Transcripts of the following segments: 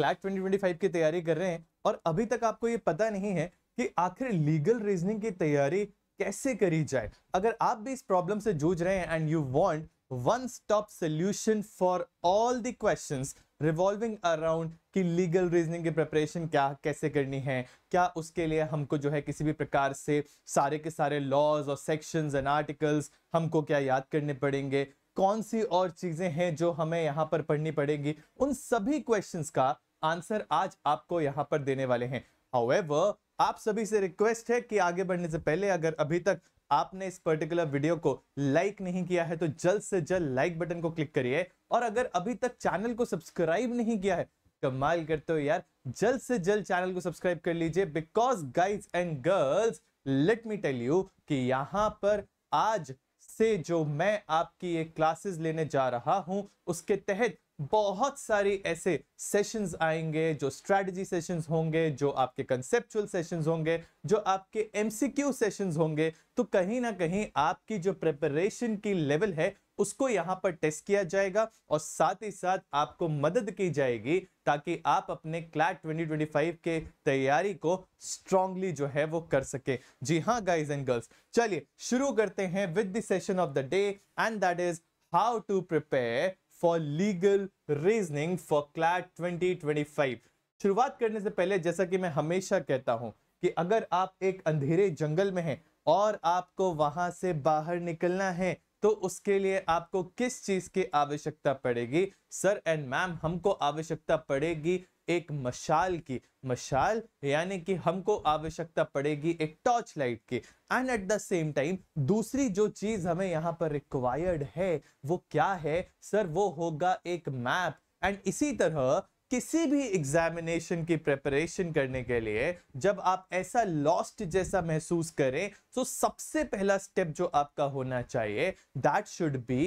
CLAT 2025 की तैयारी कर रहे हैं और अभी तक आपको ये पता नहीं है कि आखिर लीगल रीजनिंग की तैयारी कैसे करी जाए अगर आप भी इस प्रॉब्लम से जूझ रहे हैं and you want one stop solution for all the question revolving around कि लीगल रीजनिंग की प्रिपरेशन क्या कैसे करनी है क्या उसके लिए हमको जो है किसी भी प्रकार से सारे के सारे लॉज और सेक्शंस एंड आर्टिकल्स हमको क्या याद करने पड़ेंगे कौन सी और चीज़ें हैं जो हमें यहाँ पर पढ़नी पड़ेगी उन सभी क्वेश्चंस का आंसर आज आपको यहाँ पर देने वाले हैं हाउएवर आप सभी से रिक्वेस्ट है कि आगे बढ़ने से पहले अगर अभी तक आपने इस पर्टिकुलर वीडियो को लाइक नहीं किया है तो जल्द से जल्द लाइक बटन को क्लिक करिए और अगर अभी तक चैनल को सब्सक्राइब नहीं किया है कमाल करते हो यार जल्द से जल्द चैनल को सब्सक्राइब कर लीजिए because guys and girls let me tell you कि यहां पर आज से जो मैं आपकी ये क्लासेस लेने जा रहा हूं उसके तहत बहुत सारे ऐसे सेशंस आएंगे जो स्ट्रेटजी सेशंस होंगे जो आपके कंसेप्चुअल सेशंस होंगे जो आपके एमसीक्यू सेशंस होंगे तो कहीं ना कहीं आपकी जो प्रिपरेशन की लेवल है उसको यहाँ पर टेस्ट किया जाएगा और साथ ही साथ आपको मदद की जाएगी ताकि आप अपने क्लैट 2025 के तैयारी को स्ट्रांगली जो है वो कर सके जी हाँ गाइज एंड गर्ल्स चलिए शुरू करते हैं with the session of the day and that is how to prepare for legal reasoning for CLAT 2025 शुरुआत करने से पहले जैसा कि मैं हमेशा कहता हूं कि अगर आप एक अंधेरे जंगल में हैं और आपको वहां से बाहर निकलना है तो उसके लिए आपको किस चीज की आवश्यकता पड़ेगी सर एंड मैम हमको आवश्यकता पड़ेगी एक मशाल की मशाल यानी कि हमको आवश्यकता पड़ेगी एक टॉर्च लाइट की and at the same time दूसरी जो चीज हमें यहाँ पर रिक्वायर्ड है वो क्या है सर वो होगा एक मैप एंड इसी तरह किसी भी एग्जामिनेशन की प्रिपरेशन करने के लिए जब आप ऐसा लॉस्ट जैसा महसूस करें तो सबसे पहला स्टेप जो आपका होना चाहिए that should be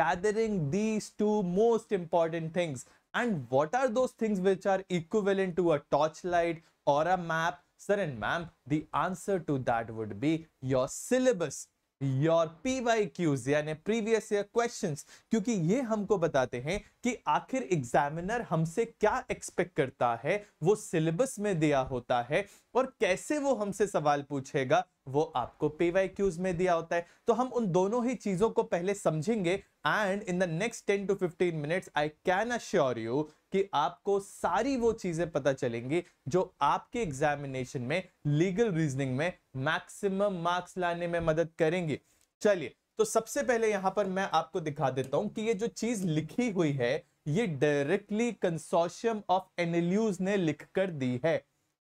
gathering these two most important things And what are those things which are equivalent to a torch light or a map? Sir and ma'am, the answer to that would be your syllabus your PYQs Y Qs यानी previous year questions क्योंकि ये हमको बताते हैं कि आखिर examiner हमसे क्या एक्सपेक्ट करता है वो सिलेबस में दिया होता है और कैसे वो हमसे सवाल पूछेगा वो आपको पीवाई क्यूज में दिया होता है तो हम उन दोनों ही चीजों को पहले समझेंगे and in the next ten to fifteen minutes I can assure you कि आपको सारी वो चीजें पता चलेंगी जो आपके एग्जामिनेशन में लीगल रीजनिंग में मैक्सिमम मार्क्स लाने में मदद करेंगी चलिए तो सबसे पहले यहां पर मैं आपको दिखा देता हूं कि ये जो चीज लिखी हुई है ये डायरेक्टली कंसोशियम ऑफ एनिल्यूज ने लिख कर दी है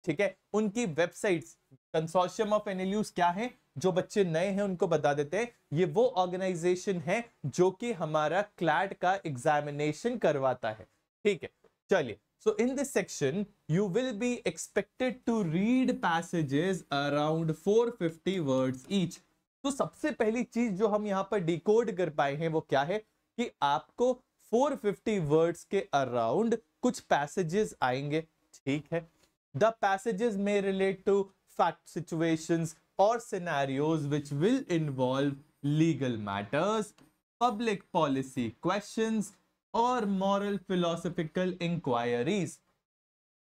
ठीक है उनकी वेबसाइट्स कंसोर्शियम ऑफ एनएलयूज क्या है जो बच्चे नए हैं उनको बता देते हैं ये वो ऑर्गेनाइजेशन है जो कि हमारा क्लैट का एग्जामिनेशन करवाता है ठीक है चलिए so in this section you will be expected to read passages around 450 words each तो सबसे पहली चीज जो हम यहाँ पर डिकोड कर पाए हैं वो क्या है कि आपको 450 वर्ड्स के अराउंड कुछ पैसेजेस आएंगे ठीक है The passages may relate to fact situations or scenarios which will involve legal matters, public policy questions और moral philosophical inquiries.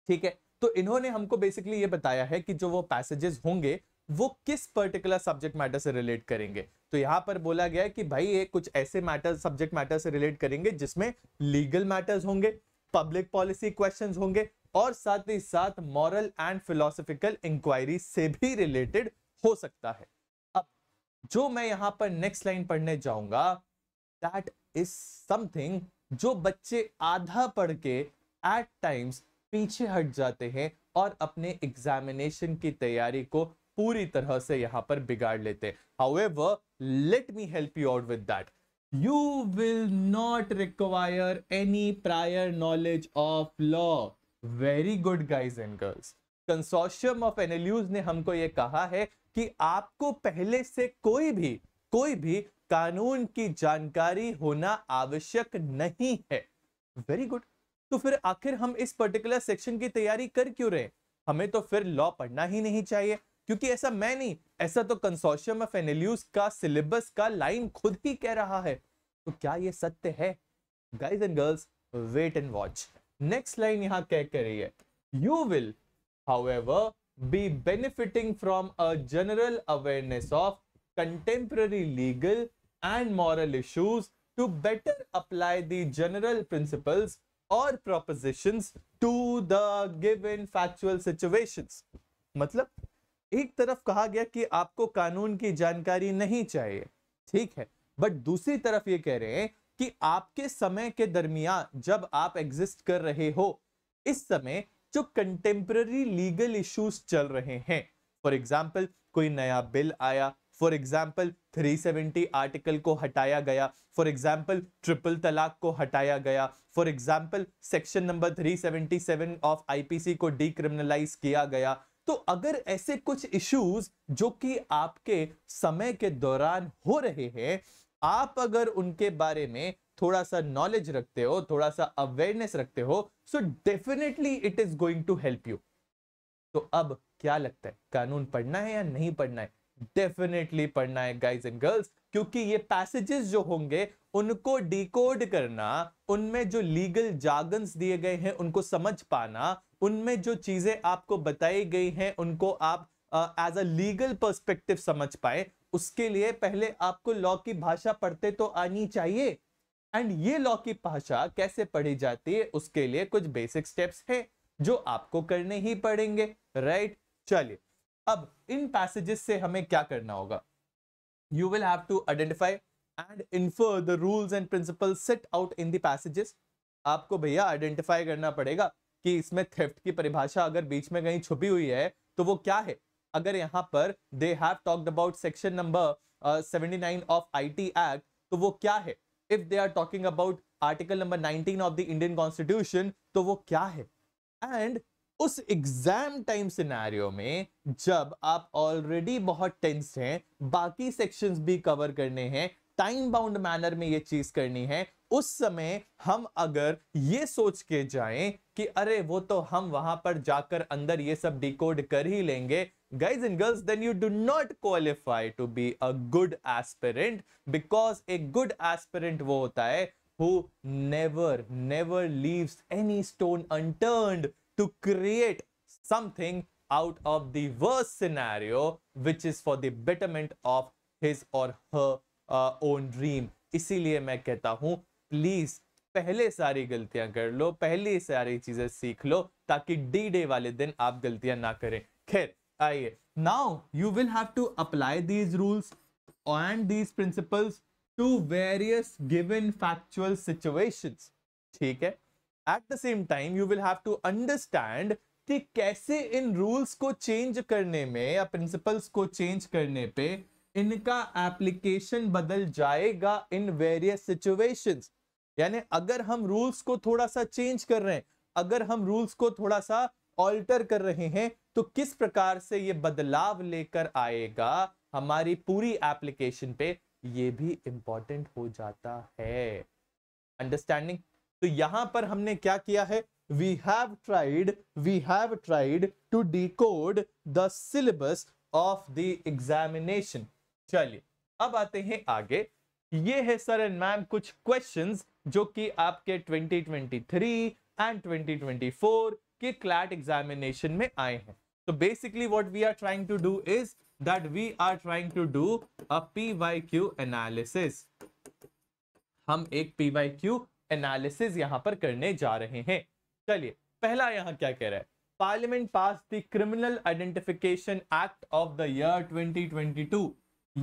ठीक है तो इन्होंने हमको बेसिकली ये बताया है कि जो वो पैसेजेस होंगे वो किस पर्टिकुलर सब्जेक्ट मैटर से रिलेट करेंगे तो यहाँ पर बोला गया है कि भाई ये कुछ ऐसे मैटर सब्जेक्ट मैटर से रिलेट करेंगे जिसमें लीगल मैटर्स होंगे पब्लिक पॉलिसी क्वेश्चंस होंगे और साथ ही साथ मॉरल एंड फिलोसफिकल इंक्वायरी से भी रिलेटेड हो सकता है अब जो मैं यहां पर नेक्स्ट लाइन पढ़ने जाऊंगा दैट इज समथिंग जो बच्चे आधा पढ़ के एट टाइम्स पीछे हट जाते हैं और अपने एग्जामिनेशन की तैयारी को पूरी तरह से यहां पर बिगाड़ लेते हैं let me help you out with that you will not require any prior knowledge of law very good guys and girls consortium of NLUs ने हमको ये कहा है कि आपको पहले से कोई भी कोई भी कानून की जानकारी होना आवश्यक नहीं है वेरी गुड तो फिर आखिर हम इस पर्टिकुलर सेक्शन की तैयारी कर क्यों रहे हमें तो फिर लॉ पढ़ना ही नहीं चाहिए क्योंकि ऐसा मैं नहीं ऐसा तो कंसोर्शियम ऑफ एनल्यूज का सिलेबस का लाइन खुद ही कह रहा है तो क्या ये सत्य है guys and girls wait and watch next line यहां कह कर रही है you will however be benefiting from a general awareness of contemporary legal and moral issues to better apply the general principles और proposition to the given factual situation मतलब एक तरफ कहा गया कि आपको कानून की जानकारी नहीं चाहिए ठीक है बट दूसरी तरफ ये कह रहे हैं कि आपके समय के दरमियान जब आप एग्जिस्ट कर रहे हो इस समय जो कंटेम्प्ररी लीगल इश्यूज चल रहे हैं फॉर एग्जाम्पल कोई नया बिल आया फॉर एग्जाम्पल 370 आर्टिकल को हटाया गया फॉर एग्जाम्पल ट्रिपल तलाक को हटाया गया for example section number 377 of IPC को डिक्रिमिनलाइज किया गया तो अगर ऐसे कुछ इश्यूज जो कि आपके समय के दौरान हो रहे हैं आप अगर उनके बारे में थोड़ा सा नॉलेज रखते हो थोड़ा सा अवेयरनेस रखते हो so definitely it is going to help you तो अब क्या लगता है कानून पढ़ना है या नहीं पढ़ना है डेफिनेटली पढ़ना है गाइज एंड गर्ल्स क्योंकि ये पैसेजेस जो होंगे उनको डिकोड करना उनमें जो लीगल जागन्स दिए गए हैं उनको समझ पाना उनमें जो चीजें आपको बताई गई हैं उनको आप एज अ लीगल पर्सपेक्टिव समझ पाए उसके लिए पहले आपको लॉ की भाषा पढ़ते तो आनी चाहिए एंड ये लॉ की भाषा कैसे पढ़ी जाती है उसके लिए कुछ बेसिक स्टेप्स है जो आपको करने ही पड़ेंगे राइट चलिए अब इन पैसेजेस से हमें क्या करना होगा you will have to identify and infer the rules and principle set out in passages आपको भैया आइडेंटिफाई करना पड़ेगा कि इसमें थेफ्ट की परिभाषा अगर बीच में कहीं छुपी हुई है तो वो क्या है अगर यहाँ पर they have talked about section number 79 of IT act तो वो क्या है if they are talking about article number 19 of the Indian constitution तो वो क्या है एंड उस एग्जाम टाइम सिनेरियो में जब आप ऑलरेडी बहुत टेंस हैं बाकी सेक्शंस भी कवर करने हैं टाइम बाउंड मैनर में ये चीज करनी है उस समय हम अगर ये सोच के जाएं कि अरे वो तो हम वहां पर जाकर अंदर ये सब डिकोड कर ही लेंगे guys and girls then you do not qualify to be a good aspirant because a good aspirant वो होता है who never never leaves any stone unturn to create something out of the worst which is for the of his और her own dream इसीलिए मैं कहता हूं please पहले सारी गलतियां कर लो पहले सारी चीजें सीख लो ताकि डी डे वाले दिन आप गलतियां ना करें खैर आइए now you will have to apply these rules and these principles to various given factual situations ठीक है at the same time you will have to understand कि कैसे इन रूल्स को चेंज करने में या प्रिंसिपल्स को चेंज करने पे इनका एप्लीकेशन बदल जाएगा इन वेरियस सिचुएशंस यानी अगर हम रूल्स को थोड़ा सा चेंज कर रहे हैं अगर हम रूल्स को थोड़ा सा ऑल्टर कर रहे हैं तो किस प्रकार से ये बदलाव लेकर आएगा हमारी पूरी एप्लीकेशन पे ये भी इंपॉर्टेंट हो जाता है अंडरस्टैंडिंग तो यहां पर हमने क्या किया है we have tried we have tried to code the syllabus of the examination चलिए अब आते हैं आगे ये है सर एंड मैम कुछ क्वेश्चंस जो कि आपके 2023 एंड 2024 के क्लैट एग्जामिनेशन में आए हैं तो basically what we are trying to do is that we are trying to do a P Y Q analysis हम एक पी वाई क्यू एनालिसिस यहां पर करने जा रहे हैं चलिए पहला यहां क्या कह रहा है parliament pass the criminal identification act of the year 2022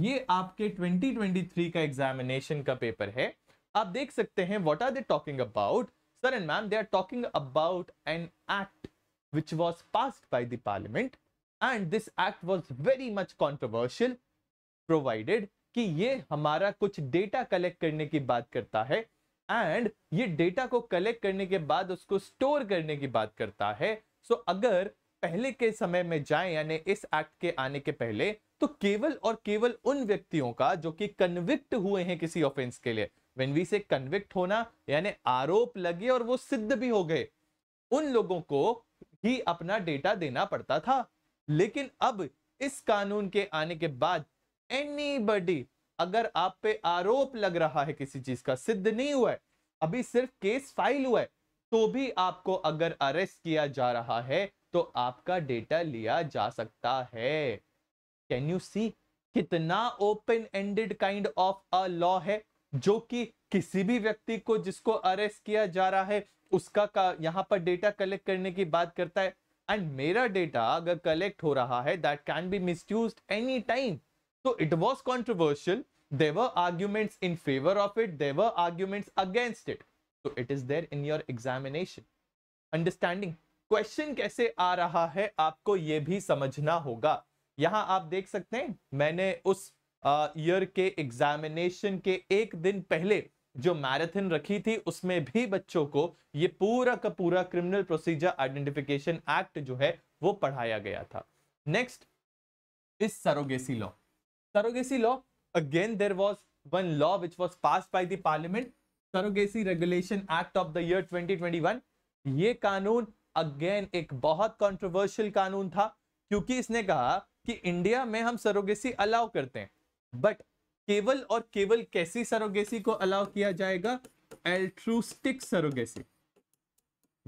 ये आपके 2023 का एग्जामिनेशन का पेपर है आप देख सकते हैं what are they talking about Sir and ma'am, they are talking about an act which was passed by the parliament and this act was very much controversial provided कि ये हमारा कुछ डेटा कलेक्ट करने की बात करता है एंड ये डेटा को कलेक्ट करने के बाद उसको स्टोर करने की बात करता है सो so, अगर पहले के समय में जाए यानी इस एक्ट के आने के पहले तो केवल और केवल उन व्यक्तियों का जो कि कन्विक्ट हुए हैं किसी ऑफेंस के लिए वेन वी से कन्विक्ट होना यानी आरोप लगे और वो सिद्ध भी हो गए उन लोगों को ही अपना डेटा देना पड़ता था लेकिन अब इस कानून के आने के बाद एनी अगर आप पे आरोप लग रहा है किसी चीज का सिद्ध नहीं हुआ है अभी सिर्फ केस फाइल हुआ है तो भी आपको अगर अरेस्ट किया जा रहा है तो आपका डेटा लिया जा सकता है कैन यू सी कितना open ended kind of a law है जो कि किसी भी व्यक्ति को जिसको अरेस्ट किया जा रहा है उसका का यहाँ पर डेटा कलेक्ट करने की बात करता है एंड मेरा डेटा अगर कलेक्ट हो रहा है that can be misuse any time तो it was controversial there were arguments in favour of it there were arguments against it तो it is there in your examination understanding question कैसे आ रहा है आपको यह भी समझना होगा यहां आप देख सकते हैं मैंने उस ईयर के एग्जामिनेशन के एक दिन पहले जो मैराथन रखी थी उसमें भी बच्चों को ये पूरा का पूरा क्रिमिनल प्रोसीजर आइडेंटिफिकेशन एक्ट जो है वो पढ़ाया गया था नेक्स्ट इस surrogacy law surrogacy law again there was one law which was pass by parliament surrogacy regulation act of the year 2021 ये कानून अगेन एक बहुत कंट्रोवर्शियल कानून था क्योंकि इसने कहा कि इंडिया में हम सरोगेसी अलाउ करते हैं बट केवल और केवल कैसी सरोगेसी को अलाउ किया जाएगा altruistic surrogacy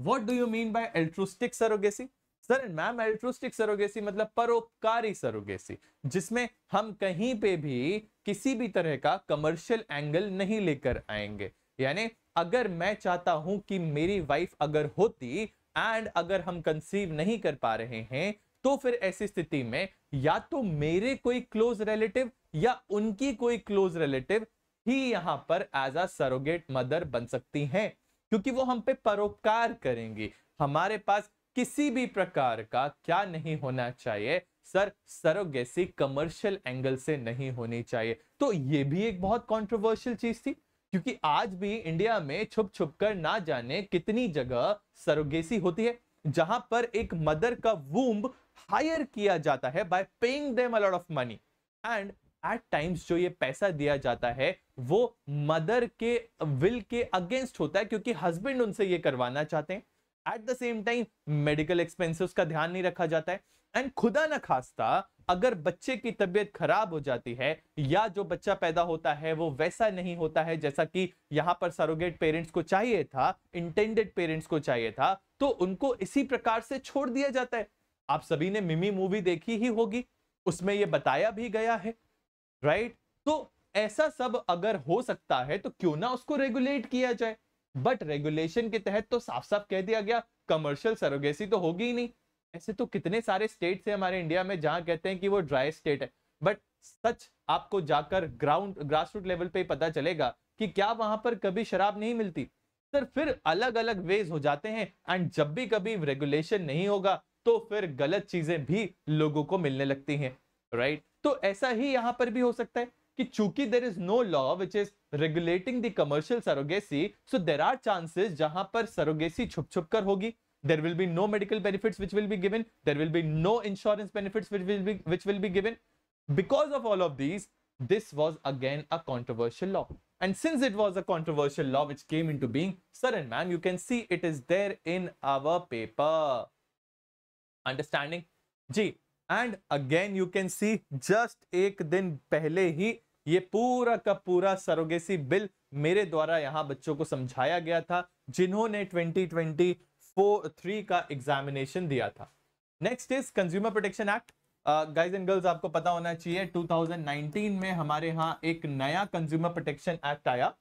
what do you mean by altruistic surrogacy sir ma'am altruistic surrogacy मतलब परोपकारी सरोगेसी जिसमें हम कहीं पे भी किसी भी तरह का कमर्शियल एंगल नहीं लेकर आएंगे यानी अगर मैं चाहता हूं कि मेरी वाइफ अगर होती एंड अगर हम कंसीव नहीं कर पा रहे हैं तो फिर ऐसी स्थिति में या तो मेरे कोई क्लोज रिलेटिव या उनकी कोई क्लोज रिलेटिव ही यहां पर एज अ सरोगेट मदर बन सकती हैं क्योंकि वो हम पे परोपकार करेंगी हमारे पास किसी भी प्रकार का क्या नहीं होना चाहिए सर सरोगेसी कमर्शियल एंगल से नहीं होनी चाहिए तो ये भी एक बहुत कंट्रोवर्शियल चीज थी क्योंकि आज भी इंडिया में छुप छुप कर ना जाने कितनी जगह सरोगेसी होती है जहां पर एक मदर का वूम्ब हायर किया जाता है by paying them a lot of money and at times जो ये पैसा दिया जाता है वो मदर के विल के अगेंस्ट होता है क्योंकि हस्बैंड उनसे ये करवाना चाहते हैं at the same time medical expenses का ध्यान नहीं रखा जाता है एंड खुदा ना खास्ता अगर बच्चे की तबीयत खराब हो जाती है या जो बच्चा पैदा होता है वो वैसा नहीं होता है जैसा कि यहाँ पर सरोगेट पेरेंट्स को चाहिए था इंटेंडेड पेरेंट्स को चाहिए था तो उनको इसी प्रकार से छोड़ दिया जाता है आप सभी ने मिमी मूवी देखी ही होगी उसमें ये बताया भी गया है राइट तो ऐसा सब अगर हो सकता है तो क्यों ना उसको रेगुलेट किया जाए बट रेगुलेशन के तहत तो साफ साफ कह दिया गया कमर्शियल सरोगेसी तो होगी ही नहीं ऐसे तो कितने सारे स्टेट है हमारे इंडिया में जहां कहते हैं कि वो ड्राई स्टेट है बट सच आपको जाकर ग्राउंड ग्रास रूट लेवल पे पता चलेगा कि क्या वहां पर कभी शराब नहीं मिलती सर फिर अलग अलग वेज हो जाते हैं एंड जब भी कभी रेगुलेशन नहीं होगा तो फिर गलत चीजें भी लोगों को मिलने लगती हैं राइट right? तो ऐसा ही यहां पर भी हो सकता है कि चूंकि there is no law which is regulating the commercial surrogacy so there are chances जहां पर सरोगेसी छुप छुप कर होगी there will be no medical benefit which will be given there will be no insurance benefit which will be given because of all of these this was again a controversial law and since it was a controversial law which came into being sir and ma'am you can see it is there in our paper understanding ji and again you can see just एक दिन पहले ही ये पूरा का पूरा surrogacy bill मेरे द्वारा यहाँ बच्चों को समझाया गया था जिन्होंने ट्वेंटी ट्वेंटी फोर का एग्जामिनेशन दिया था next is consumer protection act guys and girls आपको पता होना चाहिए 2019 में हमारे यहाँ एक नया कंज्यूमर प्रोटेक्शन एक्ट आया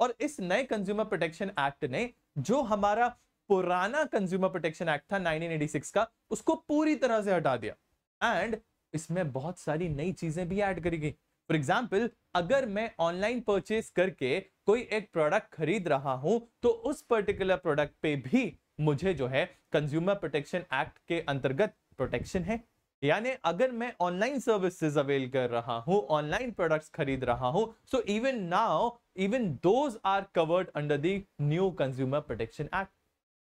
और इस नए कंज्यूमर प्रोटेक्शन एक्ट ने जो हमारा पुराना कंज्यूमर प्रोटेक्शन एक्ट था 1986 का उसको पूरी तरह से हटा दिया एंड इसमें बहुत सारी नई चीजें भी ऐड करी गई फॉर एग्जाम्पल अगर मैं ऑनलाइन परचेस करके कोई एक प्रोडक्ट खरीद रहा हूं तो उस पर्टिकुलर प्रोडक्ट पे भी मुझे जो है कंज्यूमर प्रोटेक्शन एक्ट के अंतर्गत प्रोटेक्शन है यानी अगर मैं ऑनलाइन सर्विसेज अवेल कर रहा हूं ऑनलाइन प्रोडक्ट्स खरीद रहा हूं so even now even those are covered under the new consumer protection act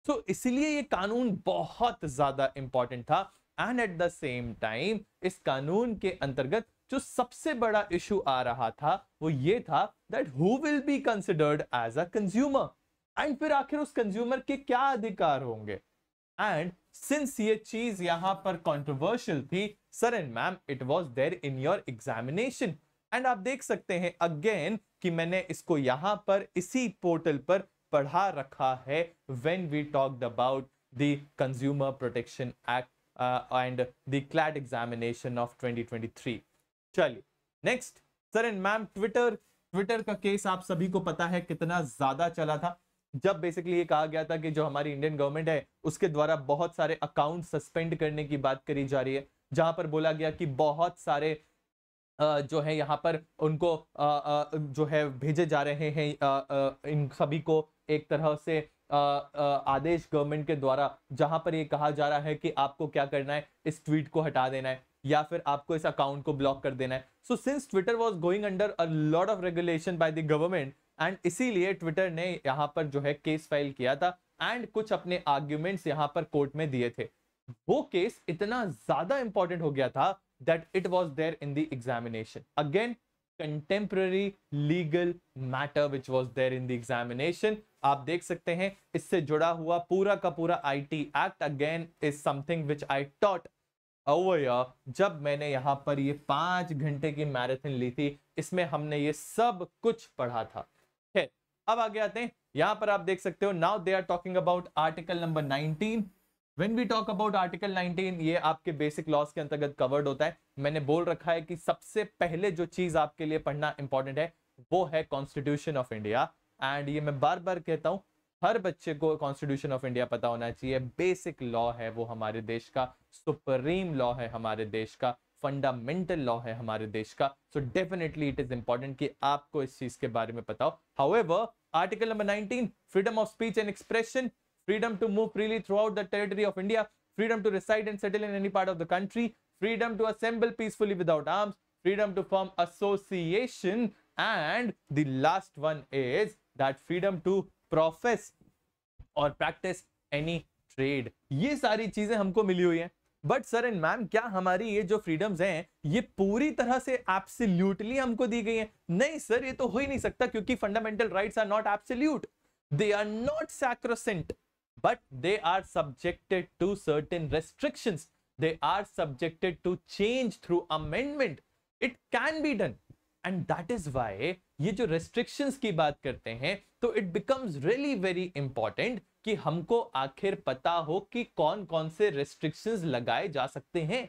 so इसलिए ये कानून बहुत ज्यादा इंपॉर्टेंट था and at the same time इस कानून के अंतर्गत जो सबसे बड़ा इशू आ रहा था वो ये था that who will be considered as a consumer and फिर आखिर उस कंज्यूमर के क्या अधिकार होंगे एंड सिंस ये चीज यहां पर कंट्रोवर्शियल थी sir and ma'am it was there in your examination and आप देख सकते हैं अगेन कि मैंने इसको यहां पर इसी पोर्टल पर पढ़ा रखा है when we talked about the consumer protection act and uh, the CLAT examination of 2023 चलिए next sir and ma'am Twitter Twitter का केस आप सभी को पता है कितना ज्यादा चला था जब बेसिकली ये कहा गया था कि जो हमारी इंडियन गवर्नमेंट है उसके द्वारा बहुत सारे अकाउंट सस्पेंड करने की बात करी जा रही है जहां पर बोला गया कि बहुत सारे जो है यहाँ पर उनको जो है भेजे जा रहे हैं इन सभी को एक तरह से आ, आ, आदेश गवर्नमेंट के द्वारा जहां पर ये कहा जा रहा है कि आपको क्या करना है इस ट्वीट को हटा देना है या फिर आपको इस अकाउंट को ब्लॉक कर देना है so since Twitter was going under a lot of regulation by the government and इसीलिए ट्विटर ने यहाँ पर जो है केस फाइल किया था एंड कुछ अपने आर्ग्यूमेंट्स यहाँ पर कोर्ट में दिए थे वो केस इतना ज्यादा इंपॉर्टेंट हो गया था that it was there in the examination again contemporary legal matter which was there in the examination आप देख सकते हैं इससे जुड़ा हुआ पूरा का पूरा I T act again is something which I taught over जब मैंने यहां पर ये पांच घंटे की मैराथन ली थी इसमें हमने ये सब कुछ पढ़ा था अब आगे आते हैं यहां पर आप देख सकते हो now they are talking about article number 19 when we talk about article 19 ये आपके बेसिक लॉस के अंतर्गत कवर्ड होता है मैंने बोल रखा है कि सबसे पहले जो चीज आपके लिए पढ़ना इंपॉर्टेंट है वो है कॉन्स्टिट्यूशन ऑफ इंडिया एंड ये मैं बार बार कहता हूँ हर बच्चे को कॉन्स्टिट्यूशन ऑफ इंडिया पता होना चाहिए बेसिक लॉ है वो हमारे देश का सुप्रीम लॉ है हमारे देश का फंडामेंटल लॉ है हमारे देश का so definitely it is important कि आपको इस चीज के बारे में पता हो however article number 19 freedom of speech and expression freedom to move freely throughout the territory of India, freedom to reside and settle in any part of the country, freedom to assemble peacefully without arms, freedom to form association, and the last one is that freedom to profess or practice any trade. ye sari cheeze humko mili hui hai but sir and ma'am क्या हमारी ये जो freedoms हैं ये पूरी तरह से absolutely हमको दी गई हैं नहीं सर ये तो हो ही नहीं सकता क्योंकि fundamental rights are not absolute they are not sacrosanct but they are subjected to certain restrictions. They are subjected to change through amendment. It can be done. And that is why ये जो restrictions की बात करते हैं तो it becomes really very important कि हमको आखिर पता हो कि कौन कौन से रेस्ट्रिक्शंस लगाए जा सकते हैं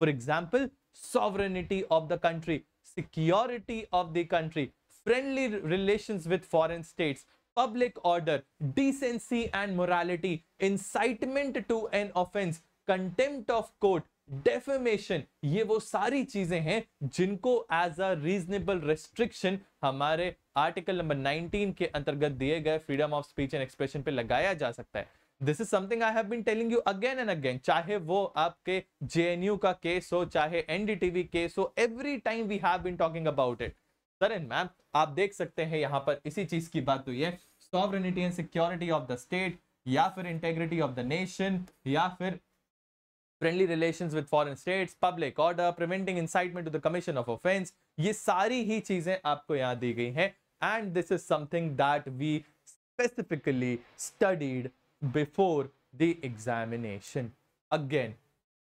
for example sovereignty of the country security of the country friendly relations with foreign states public order decency and morality, incitement to an offence contempt of court, defamation ये वो सारी चीजें हैं जिनको एज अ रीजनेबल रेस्ट्रिक्शन हमारे article number 19 के अंतर्गत दिए गए freedom of speech and expression पे लगाया जा सकता है this is something I have been telling you again and again चाहे वो आपके जेएनयू का केस हो चाहे एनडीटीवी केस हो every time we have been talking about it sir and ma'am आप देख सकते हैं यहाँ पर इसी चीज की बात हुई है sovereignty and security of the state या फिर इंटेग्रिटी ऑफ द नेशन या फिर friendly relation with foreign state public order preventing incitement to the commission of offence ये सारी ही चीजें आपको यहाँ दी गई हैं and this is something that we specifically studied before the examination again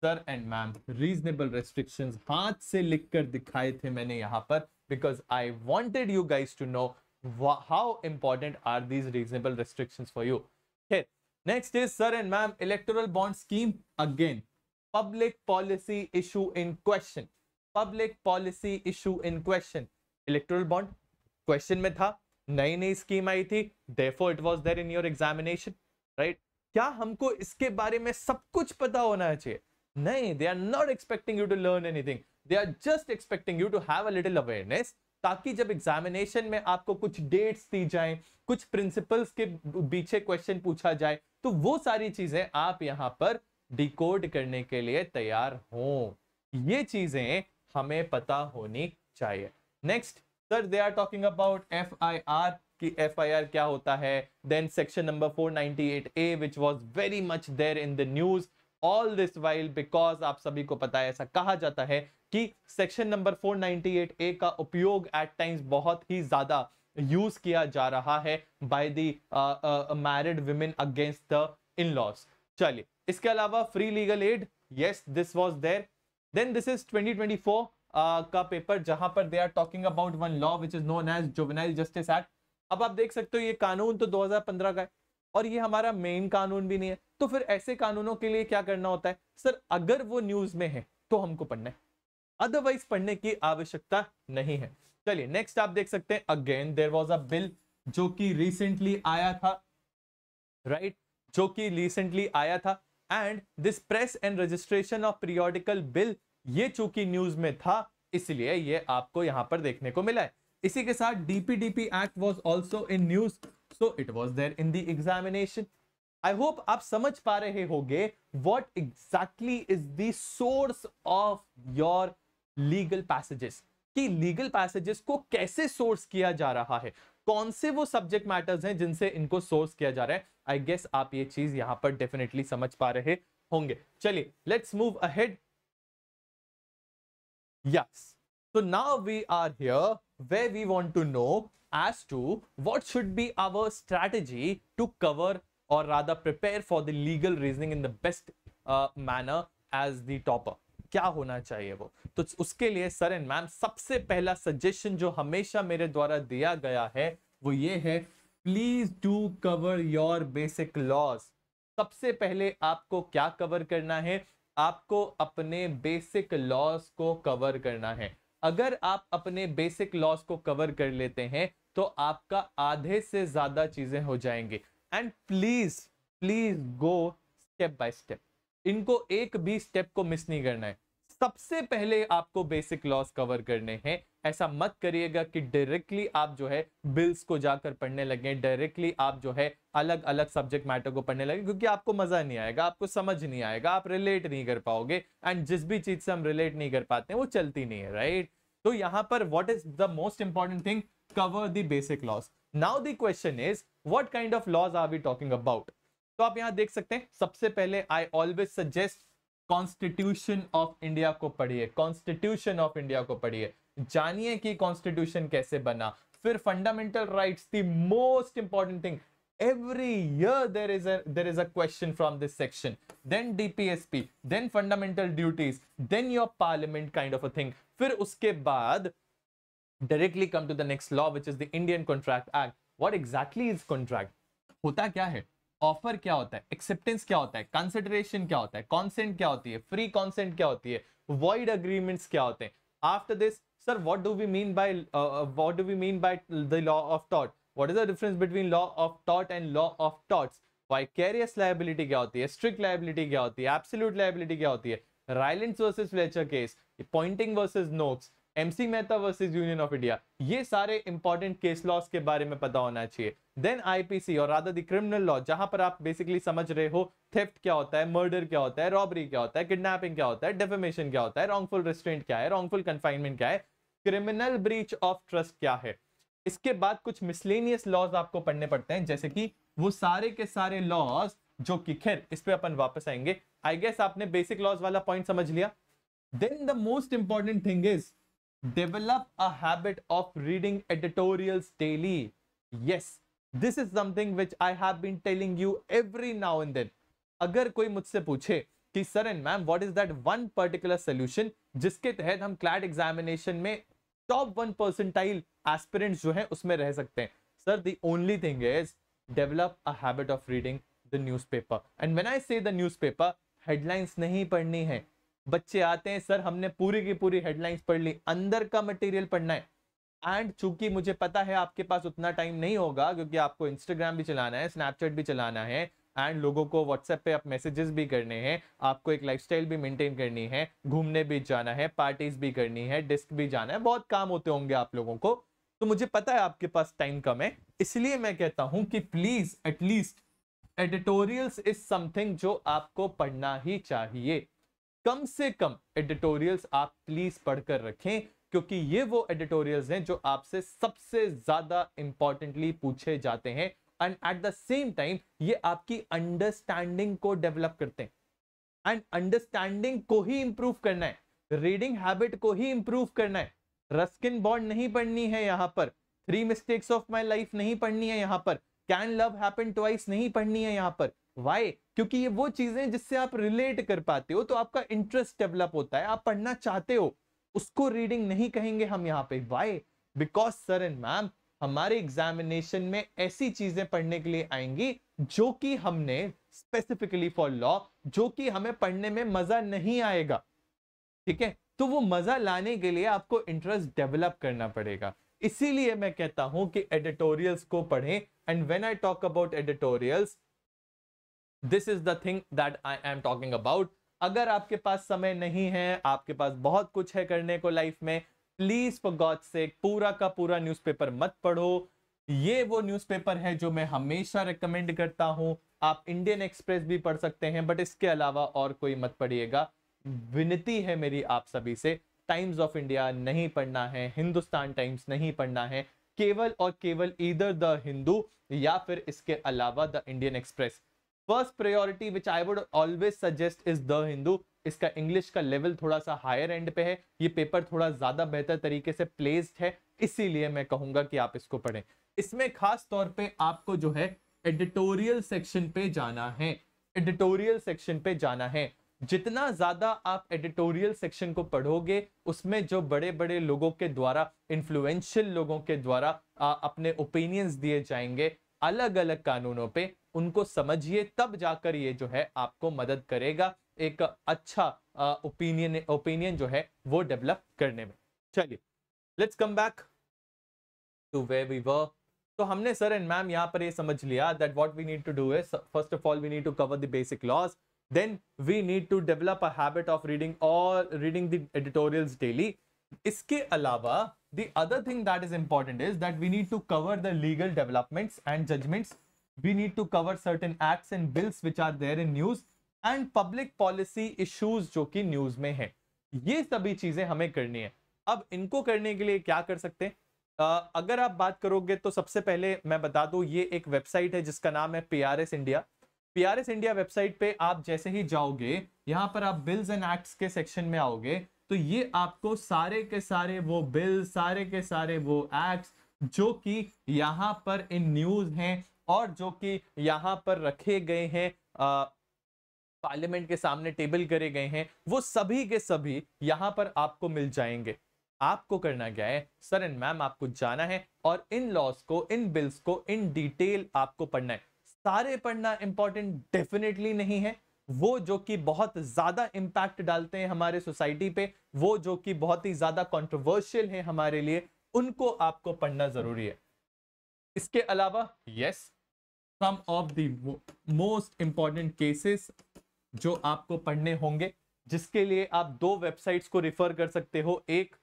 sir and ma'am reasonable restriction हाथ से लिखकर दिखाए थे मैंने यहाँ पर because I wanted you guys to know how important are these reasonable restrictions for you. Okay. Next is sir and ma'am electoral bond scheme again. Public policy issue in question. Public policy issue in question. Electoral bond question में था नई नई scheme. आई थी therefore it was there in your examination right क्या हमको इसके बारे में सब कुछ पता होना चाहिए नहीं are not expecting you to learn anything. They are just expecting you to have a little awareness ताकि जब एग्जामिनेशन में आपको कुछ डेट्स दी जाए कुछ प्रिंसिपल्स के पीछे क्वेश्चन पूछा जाए तो वो सारी चीजें आप यहाँ पर डिकोड करने के लिए तैयार हो ये चीजें हमें पता होनी चाहिए next sir they are talking about F I R कि एफ आई आर क्या होता है then section number 498 A which was very much there in the news all this while because आप सभी को पता है ऐसा कहा जाता है कि सेक्शन नंबर 498 ए का उपयोग एट टाइम्स बहुत ही ज्यादा यूज किया जा रहा है by the married women against the in laws चलिए इसके अलावा free legal aid yes this was there then this is 2024 का पेपर जहां पर they are talking about one law which is known as juvenile justice act अब आप देख सकते हो ये कानून तो 2015 का है और ये हमारा मेन कानून भी नहीं है तो फिर ऐसे कानूनों के लिए क्या करना होता है सर अगर वो न्यूज में है तो हमको पढ़ना है अदरवाइज पढ़ने की आवश्यकता नहीं है चलिए नेक्स्ट आप देख सकते हैं again there was a bill जो कि रिसेंटली आया था राइट right? जो कि रिसेंटली आया था and this press and registration of periodical bill ये चूंकि न्यूज में था इसलिए ये आपको यहां पर देखने को मिला है इसी के साथ DPDP act was also in news so it was there in the examination I hope आप समझ पा रहे होंगे what exactly is the of your legal passages कि लीगल पैसेजेस को कैसे सोर्स किया जा रहा है कौन से वो सब्जेक्ट मैटर्स हैं जिनसे इनको सोर्स किया जा रहा है आई गेस आप ये चीज यहां पर डेफिनेटली समझ पा रहे होंगे चलिए let's move ahead yes so now we are here where we want to know as to what should be our strategy to cover or rather prepare for the legal reasoning in the best uh, manner as the topper. क्या होना चाहिए वो तो उसके लिए sir and ma'am सबसे पहला suggestion जो हमेशा मेरे द्वारा दिया गया है वो ये है please do cover your basic laws सबसे पहले आपको क्या कवर करना है आपको अपने बेसिक लॉज को कवर करना है अगर आप अपने बेसिक लॉज को कवर कर लेते हैं तो आपका आधे से ज्यादा चीजें हो जाएंगी and please please go step by step इनको एक भी स्टेप को मिस नहीं करना है सबसे पहले आपको बेसिक लॉस कवर करने हैं ऐसा मत करिएगा कि डायरेक्टली आप जो है बिल्स को जाकर पढ़ने लगे डायरेक्टली आप जो है अलग अलग सब्जेक्ट मैटर को पढ़ने लगे क्योंकि आपको मजा नहीं आएगा आपको समझ नहीं आएगा आप रिलेट नहीं कर पाओगे एंड जिस भी चीज से हम रिलेट नहीं कर पाते हैं वो चलती नहीं है राइट तो यहां पर what is the most important thing cover the basic laws. Now the question is, what kind of laws are we talking about? तो आप यहाँ देख सकते हैं सबसे पहले I always suggest constitution of India को पढ़िए कॉन्स्टिट्यूशन ऑफ इंडिया को पढ़िए जानिए कि कॉन्स्टिट्यूशन कैसे बना फिर fundamental rights the most important thing every year there is a there is a question from this section then dpsp then fundamental duties then your parliament kind of a thing फिर उसके बाद directly come to the next law which is the indian contract act what exactly is contract hota kya hai offer kya hota acceptance kya hota consideration kya hota consent kya hoti free consent kya hoti void agreements kya hote hain after this sir what do we mean by uh, uh, what do we mean by the law of tort what is the difference between law of tort and law of torts vicarious liability kya hoti strict liability kya hoti absolute liability kya hoti hai rylands versus fletcher case pointing versus notes MC Mehta versus Union of India ये सारे important case laws के बारे में पता होना चाहिए then IPC और राधा दी criminal law जहां पर आप बेसिकली समझ रहे हो थेफ्ट क्या होता है मर्डर क्या होता है रॉबरी क्या होता है किडनैपिंग क्या होता है डेफेमेशन क्या होता है रॉन्गफुल रिस्ट्रेंट क्या है रॉन्गफुल कन्फाइनमेंट क्या है क्रिमिनल ब्रीच ऑफ ट्रस्ट क्या है इसके बाद कुछ मिसलेनियस लॉज आपको पढ़ने पड़ते हैं जैसे कि वो सारे के सारे लॉज जो कि खैर इस पर अपन वापस आएंगे आई गेस आपने बेसिक लॉज वाला पॉइंट समझ लिया then the most important thing is develop a habit of reading editorials daily. Yes, this is something which I have been telling you every now and then. अगर कोई मुझसे पूछे कि sir and ma'am what is that one particular solution जिसके तहत हम CLAT examination में top one percentile aspirants जो है उसमें रह सकते हैं sir the only thing is develop a habit of reading the newspaper and when I say the newspaper headlines नहीं पढ़नी है बच्चे आते हैं सर हमने पूरी की पूरी हेडलाइंस पढ़ ली अंदर का मटेरियल पढ़ना है एंड चूंकि मुझे पता है आपके पास उतना टाइम नहीं होगा क्योंकि आपको इंस्टाग्राम भी चलाना है स्नैपचैट भी चलाना है एंड लोगों को व्हाट्सएप पे आप मैसेजेस भी करने हैं आपको एक लाइफस्टाइल भी मेंटेन करनी है घूमने भी जाना है पार्टीज भी करनी है डिस्क भी जाना है बहुत काम होते होंगे आप लोगों को तो मुझे पता है आपके पास टाइम कम है इसलिए मैं कहता हूं कि please at least editorials is something जो आपको पढ़ना ही चाहिए कम से कम एडिटोरियल्स आप प्लीज पढ़कर रखें क्योंकि ये वो एडिटोरियल्स हैं जो आपसे सबसे ज्यादा इंपॉर्टेंटली पूछे जाते हैं and at the same time ये आपकी अंडरस्टैंडिंग को डेवलप करते हैं एंड अंडरस्टैंडिंग को ही इंप्रूव करना है रीडिंग हैबिट को ही इंप्रूव करना है रस्किन बॉन्ड नहीं पढ़नी है यहाँ पर three mistakes of my life नहीं पढ़नी है यहाँ पर कैन लव हैपन ट्वाइस नहीं पढ़नी है यहाँ पर वाई क्योंकि ये वो चीजें जिससे आप रिलेट कर पाते हो तो आपका इंटरेस्ट डेवलप होता है आप पढ़ना चाहते हो उसको रीडिंग नहीं कहेंगे हम यहाँ पे why because sir and ma'am हमारे एग्जामिनेशन में ऐसी चीजें पढ़ने के लिए आएंगी जो कि हमने स्पेसिफिकली फॉर लॉ जो कि हमें पढ़ने में मजा नहीं आएगा ठीक है तो वो मजा लाने के लिए आपको इंटरेस्ट डेवलप करना पड़ेगा इसीलिए मैं कहता हूं कि एडिटोरियल्स को पढ़ें and when I talk about editorials this is the thing that I am talking about अगर आपके पास समय नहीं है आपके पास बहुत कुछ है करने को लाइफ में प्लीज फॉर गॉड से पूरा का पूरा न्यूज़पेपर मत पढ़ो ये वो न्यूज़पेपर है जो मैं हमेशा रिकमेंड करता हूँ आप इंडियन एक्सप्रेस भी पढ़ सकते हैं बट इसके अलावा और कोई मत पढ़िएगा विनती है मेरी आप सभी से टाइम्स ऑफ इंडिया नहीं पढ़ना है हिंदुस्तान टाइम्स नहीं पढ़ना है केवल और केवल इधर द हिंदू या फिर इसके अलावा the Indian Express first priority which I would always suggest is the Hindu इसका इंग्लिश का लेवल थोड़ा सा हायर एंड पे है ये पेपर थोड़ा ज्यादा बेहतर तरीके से प्लेस्ड है इसीलिए मैं कहूंगा कि आप इसको पढ़ें इसमें खास तौर पे आपको जो है एडिटोरियल सेक्शन पे जाना है एडिटोरियल सेक्शन पे जाना है जितना ज्यादा आप एडिटोरियल सेक्शन को पढ़ोगे उसमें जो बड़े बड़े लोगों के द्वारा इन्फ्लुएंशियल लोगों के द्वारा अपने ओपिनियंस दिए जाएंगे अलग अलग कानूनों पे उनको समझिए तब जाकर ये जो है आपको मदद करेगा एक अच्छा ओपिनियन ओपिनियन जो है वो डेवलप करने में चलिए let's come back to where we were तो हमने सर एंड मैम यहाँ पर ये समझ लिया that what we need to do is first of all we need to cover the basic laws then we need to develop a habit of reading all reading the editorials daily इसके अलावा the other thing that is important is that we need to cover the legal developments and judgments we need to cover certain acts and bills which are there in news and public policy issues jo ki news mein hai ye sabhi cheeze hame karni hai ab inko karne ke liye kya kar sakte hain Uh, अगर आप बात करोगे तो सबसे पहले मैं बता दूं ये एक वेबसाइट है जिसका नाम है P R S India P R S India website पे आप जैसे ही जाओगे यहाँ पर आप बिल्स एंड एक्ट्स के सेक्शन में आओगे तो ये आपको सारे के सारे वो बिल सारे के सारे वो एक्ट जो कि यहाँ पर इन न्यूज हैं और जो कि यहाँ पर रखे गए हैं पार्लियामेंट के सामने टेबल करे गए हैं वो सभी के सभी यहाँ पर आपको मिल जाएंगे आपको करना क्या है सर एंड मैम आपको जाना है और इन लॉस को इन बिल्स को इन डिटेल आपको पढ़ना है सारे पढ़ना इंपॉर्टेंट डेफिनेटली नहीं है वो जो कि बहुत ज्यादा इंपैक्ट डालते हैं हमारे सोसाइटी पे वो जो कि बहुत ही ज्यादा कंट्रोवर्शियल है हमारे लिए उनको आपको पढ़ना जरूरी है इसके अलावा yes some of the most important cases जो आपको पढ़ने होंगे जिसके लिए आप दो वेबसाइट्स को रिफर कर सकते हो एक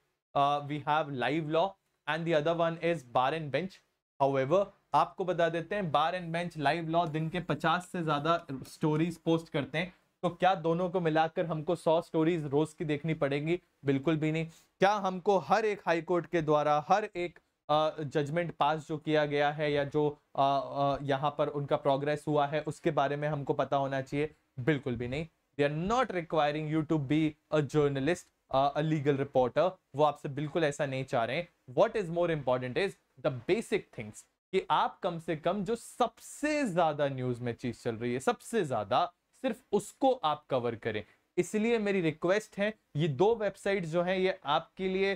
we have live law and the other one is bar and bench how आपको बता देते हैं bar and bench live law दिन के पचास से ज्यादा स्टोरीज पोस्ट करते हैं तो क्या दोनों को मिलाकर हमको सौ स्टोरीज रोज की देखनी पड़ेंगी बिल्कुल भी नहीं क्या हमको हर एक हाई कोर्ट के द्वारा हर एक जजमेंट पास जो किया गया है या जो यहाँ पर उनका प्रोग्रेस हुआ है उसके बारे में हमको पता होना चाहिए बिल्कुल भी नहीं they are not requiring you to be a journalist a legal reporter वो आपसे बिल्कुल ऐसा नहीं चाह रहे हैं what is more important is the basic things कि आप कम से कम जो सबसे ज्यादा न्यूज में चीज चल रही है सबसे ज्यादा सिर्फ उसको आप कवर करें इसलिए मेरी रिक्वेस्ट है ये दो वेबसाइट जो है ये आपके लिए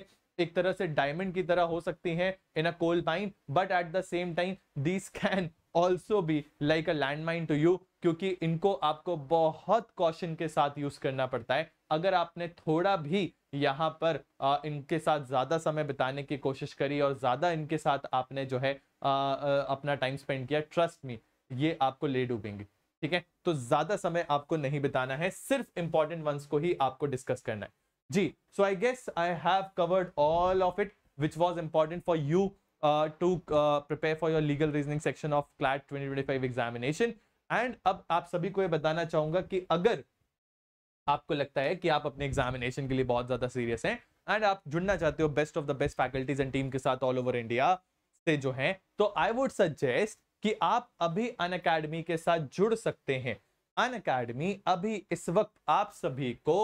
एक तरह से डायमंड की तरह हो सकती हैं in a coal mine but at the same time this can also be like a land mine to you क्योंकि इनको आपको बहुत कॉशन के साथ यूज करना पड़ता है अगर आपने थोड़ा भी यहाँ पर आ, इनके साथ ज्यादा समय बिताने की कोशिश करी और ज्यादा इनके साथ आपने जो है अपना टाइम स्पेंड किया ट्रस्ट मी ये आपको ले डूबेंगे ठीक है तो ज्यादा समय आपको नहीं बिताना है सिर्फ इंपॉर्टेंट वंस को ही आपको डिस्कस करना है जी so I guess I have covered all of it which was important for you to prepare for your legal reasoning section of CLAT twenty twenty five examination and अब आप सभी को यह बताना चाहूंगा कि अगर आपको लगता है कि आप अपने एग्जामिनेशन के लिए बहुत ज्यादा सीरियस हैं एंड आप जुड़ना चाहते हो best of the best faculties and team के साथ ऑल ओवर इंडिया से जो हैं तो आई वुड सजेस्ट कि आप अभी अन अकेडमी के साथ जुड़ सकते हैं अन अकेडमी अभी इस वक्त आप सभी को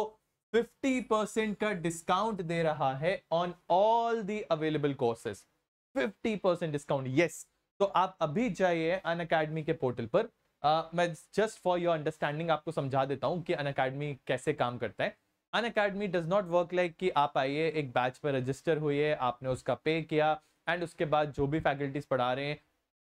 50 परसेंट का डिस्काउंट दे रहा है on all the available courses 50 percent discount yes तो आप अभी जाइए अन अकेडमी के पोर्टल पर uh, मैं जस्ट फॉर योर अंडरस्टैंडिंग आपको समझा देता हूँ कि अन अकेडमी कैसे काम करता है Unacademy does not work like कि आप आइए एक बैच पर रजिस्टर हुई है आपने उसका पे किया एंड उसके बाद जो भी फैकल्टीज पढ़ा रहे हैं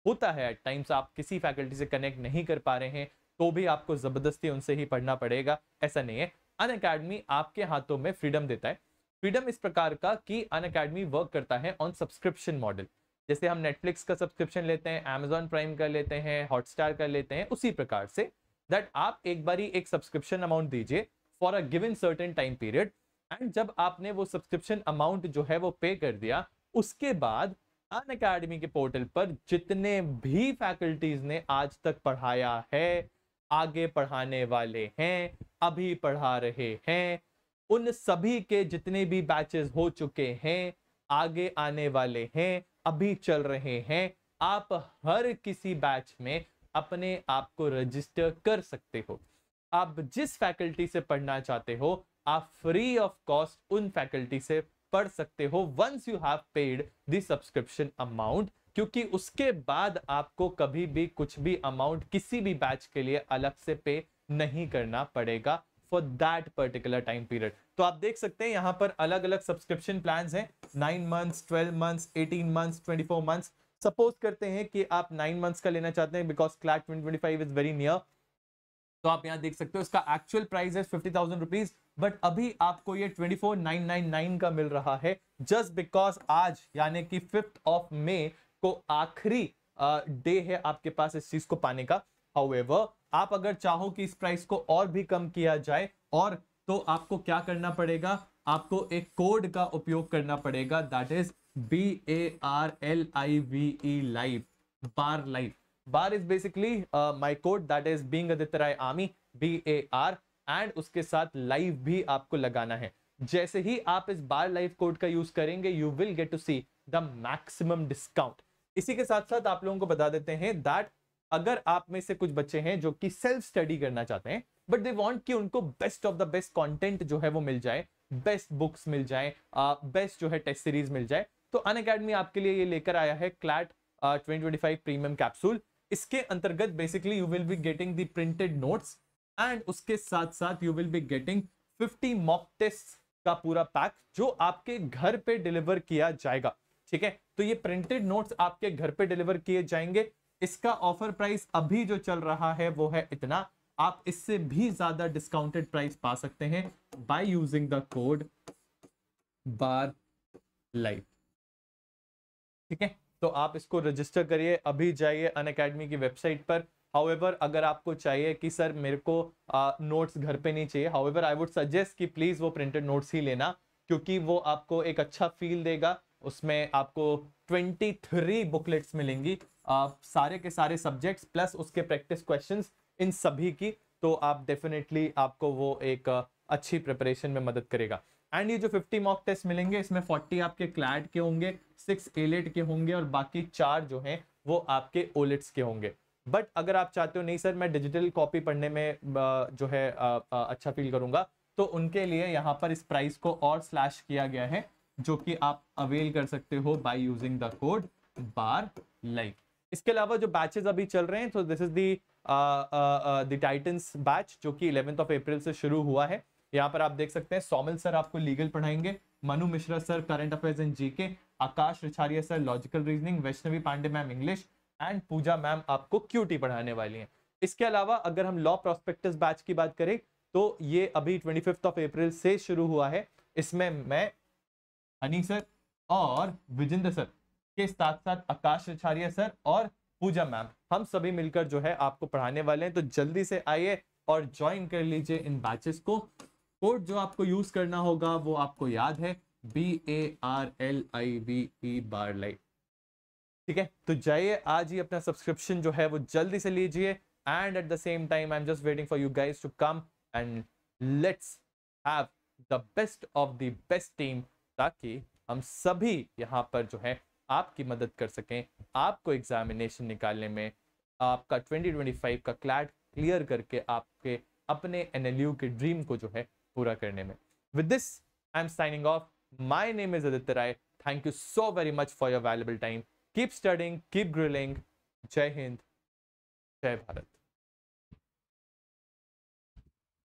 होता है एट टाइम्स आप किसी फैकल्टी से कनेक्ट नहीं कर पा रहे हैं तो भी आपको ज़बरदस्ती उनसे ही पढ़ना पड़ेगा ऐसा नहीं है अन अकेडमी आपके हाथों में फ्रीडम देता है फ्रीडम इस प्रकार का कि अन अकेडमी वर्क करता है ऑन सब्सक्रिप्शन मॉडल जैसे हम नेटफ्लिक्स का सब्सक्रिप्शन लेते हैं अमेजोन प्राइम का लेते हैं हॉटस्टार कर लेते हैं उसी प्रकार से दैट आप एक ही एक सब्सक्रिप्शन अमाउंट दीजिए for a given certain time period एंड जब आपने वो सब्सक्रिप्शन अमाउंट जो है वो पे कर दिया उसके बाद अन अकेडमी के पोर्टल पर जितने भी फैकल्टीज ने आज तक पढ़ाया है आगे पढ़ाने वाले हैं अभी पढ़ा रहे हैं उन सभी के जितने भी बैचेस हो चुके हैं आगे आने वाले हैं अभी चल रहे हैं आप हर किसी बैच में अपने आप को रजिस्टर कर सकते हो आप जिस फैकल्टी से पढ़ना चाहते हो आप फ्री ऑफ कॉस्ट उन फैकल्टी से पढ़ सकते हो once you have paid the subscription amount क्योंकि उसके बाद आपको कभी भी कुछ भी अमाउंट किसी भी बैच के लिए अलग से पे नहीं करना पड़ेगा for that particular time period तो आप देख सकते हैं यहाँ पर अलग अलग सब्सक्रिप्शन प्लान हैं nine months twelve months eighteen months twenty four months suppose करते हैं कि आप नाइन मंथ्स का लेना चाहते हैं because CLAT twenty twenty five is very near तो आप यहाँ देख सकते हो इसका एक्चुअल प्राइस है फिफ्टी थाउजेंड रुपीज बट अभी आपको ये 24999 का मिल रहा है जस्ट बिकॉज आज यानी कि फिफ्थ ऑफ मे को आखिरी डे है आपके पास इस चीज को पाने का However, आप अगर चाहो कि इस प्राइस को और भी कम किया जाए और तो आपको क्या करना पड़ेगा आपको एक कोड का उपयोग करना पड़ेगा that is B A R L I V E live bar live bar is basically my code that is being army B A R and उसके साथ लाइव भी आपको लगाना है जैसे ही आप इस बार लाइव कोड का यूज करेंगे you will get to see the maximum discount इसी के साथ साथ आप लोगों को बता देते हैं दैट अगर आप में से कुछ बच्चे हैं जो कि सेल्फ स्टडी करना चाहते हैं बट दे वांट कि उनको best of the best content जो है वो मिल जाए बेस्ट बुक्स मिल जाए बेस्ट जो है टेस्ट सीरीज मिल जाए तो अन अकेडमी आपके लिए ये लेकर आया है CLAT twenty twenty five premium capsule इसके अंतर्गत basically you will be getting the printed notes and उसके साथ साथ you will be getting 50 mock test का पूरा पैक जो आपके घर पे डिलीवर किया जाएगा ठीक है तो ये प्रिंटेड नोट्स आपके घर पे डिलीवर किए जाएंगे इसका ऑफर प्राइस अभी जो चल रहा है वो है इतना आप इससे भी ज्यादा डिस्काउंटेड प्राइस पा सकते हैं by using the code bar light ठीक है तो आप इसको रजिस्टर करिए अभी जाइए अन की वेबसाइट पर हाउएवर अगर आपको चाहिए कि सर मेरे को नोट्स घर पे नहीं चाहिए हाउएवर आई वुड सजेस्ट कि प्लीज़ वो प्रिंटेड नोट्स ही लेना क्योंकि वो आपको एक अच्छा फील देगा उसमें आपको 23 बुकलेट्स मिलेंगी आ, सारे के सारे सब्जेक्ट्स प्लस उसके प्रैक्टिस क्वेश्चंस इन सभी की तो आप डेफिनेटली आपको वो एक अच्छी प्रिपरेशन में मदद करेगा एंड ये जो 50 मॉक टेस्ट मिलेंगे इसमें 40 आपके क्लैड के होंगे सिक्स एलेट e के होंगे और बाकी चार जो हैं वो आपके ओलेट्स e के होंगे बट अगर आप चाहते हो नहीं सर मैं डिजिटल कॉपी पढ़ने में जो है अच्छा फील करूंगा तो उनके लिए यहाँ पर इस प्राइस को और स्लैश किया गया है जो कि आप अवेल कर सकते हो by using the code bar like इसके अलावा जो बैचेस अभी चल रहे हैं तो this is the Titans batch जो कि इलेवेंथ ऑफ अप्रैल से शुरू हुआ है यहाँ पर आप देख सकते हैं सोमिल सर आपको लीगल पढ़ाएंगे Manu Mishra sir current affairs in GK Akash Richhariya sir logical reasoning Vaishnavi Pandey ma'am English and Pooja ma'am आपको क्यूटी पढ़ाने वाली हैं इसके अलावा अगर हम लॉ प्रोस्पेक्टस बैच की बात करें तो ये अभी ट्वेंटी फिफ्थ ऑफ अप्रैल से शुरू हुआ है इसमें मैं हनी सर और विजेंद्र सर के साथ साथ आकाश आचार्य सर और पूजा मैम हम सभी मिलकर जो है आपको पढ़ाने वाले हैं तो जल्दी से आइए और ज्वाइन कर लीजिए इन बैचेस को कोड जो आपको यूज करना होगा वो आपको याद है B A R L I B E bar light ठीक है तो जाइए आज ही अपना सब्सक्रिप्शन जो है वो जल्दी से लीजिए and at the same time I am just waiting for you guys to come and let's have the best of the best team ताकि हम सभी यहाँ पर जो है आपकी मदद कर सकें आपको एग्जामिनेशन निकालने में आपका 2025 का क्लैट क्लियर करके आपके अपने एन के ड्रीम को जो है पूरा करने में with this I am signing off my name is Aditya Rai thank you so very much for your valuable time keep studying keep grilling jai hind jai bharat